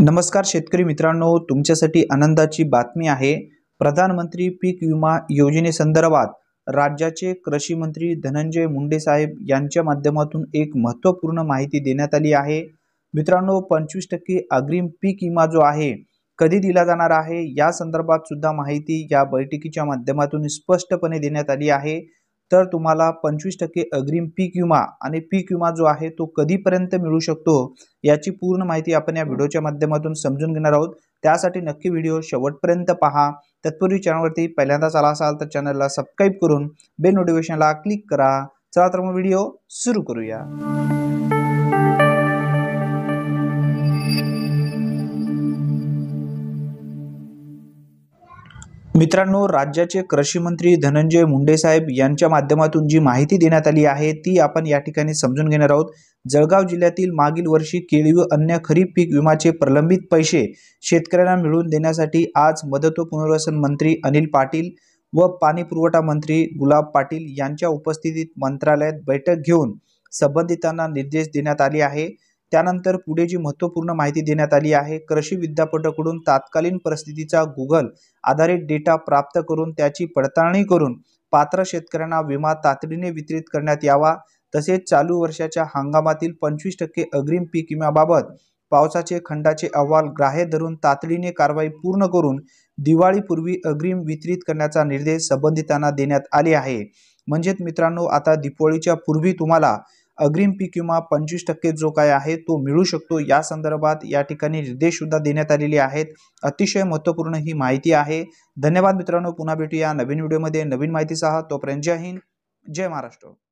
नमस्कार शेतकरी मित्रांनो तुमच्यासाठी आनंदाची बातमी आहे प्रधानमंत्री पीक विमा योजनेसंदर्भात राज्याचे कृषी मंत्री धनंजय मुंडे साहेब यांच्या माध्यमातून एक महत्त्वपूर्ण माहिती देण्यात आली आहे मित्रांनो पंचवीस टक्के अग्रिम पीक विमा जो आहे कधी दिला जाणार आहे या संदर्भात सुद्धा माहिती या बैठकीच्या माध्यमातून स्पष्टपणे देण्यात आली आहे तर तुम्हाला पंचवीस टक्के अग्रिम पीक विमा आणि पीक विमा जो आहे तो कधीपर्यंत मिळू शकतो याची पूर्ण माहिती आपण या व्हिडिओच्या माध्यमातून समजून घेणार आहोत त्यासाठी नक्की व्हिडिओ शेवटपर्यंत पहा तत्पूर्वी चॅनलवरती पहिल्यांदाच आला असाल तर चॅनलला सबस्क्राईब करून बेल नोटिफिकेशनला क्लिक करा चला तर मग व्हिडिओ सुरू करूया मित्रांनो राज्याचे कृषी मंत्री धनंजय मुंडेसाहेब यांच्या माध्यमातून जी माहिती देण्यात आली आहे ती आपण या ठिकाणी समजून घेणार आहोत जळगाव जिल्ह्यातील मागील वर्षी केळी व अन्य खरीप पीक विमाचे प्रलंबित पैसे शेतकऱ्यांना मिळवून देण्यासाठी आज मदत व पुनर्वसन मंत्री अनिल पाटील व पाणीपुरवठा मंत्री गुलाब पाटील यांच्या उपस्थितीत मंत्रालयात बैठक घेऊन संबंधितांना निर्देश देण्यात आले आहे त्यानंतर पुढे जी महत्त्वपूर्ण माहिती देण्यात आली आहे कृषी विद्यापीठाकडून तात्कालीन परिस्थितीचा गुगल आधारित डेटा प्राप्त करून त्याची पडताळणी करून पात्र शेतकऱ्यांना विमा तातडीने वितरित करण्यात यावा तसेच चालू वर्षाच्या हंगामातील पंचवीस टक्के अग्रिम पीक विम्याबाबत पावसाचे खंडाचे अहवाल ग्राह्य धरून तातडीने कारवाई पूर्ण करून दिवाळीपूर्वी अग्रिम वितरित करण्याचा निर्देश संबंधितांना देण्यात आले आहे म्हणजेच मित्रांनो आता दिपोळीच्या पूर्वी तुम्हाला अग्रिम पी किंवा पंचवीस टक्के जो काय आहे तो मिळू शकतो या संदर्भात या ठिकाणी निर्देशसुद्धा देण्यात आलेले आहेत अतिशय महत्त्वपूर्ण ही माहिती आहे धन्यवाद मित्रांनो पुन्हा भेटूया नवीन व्हिडिओमध्ये नवीन माहितीसह तोपर्यंत जय हिंद जय महाराष्ट्र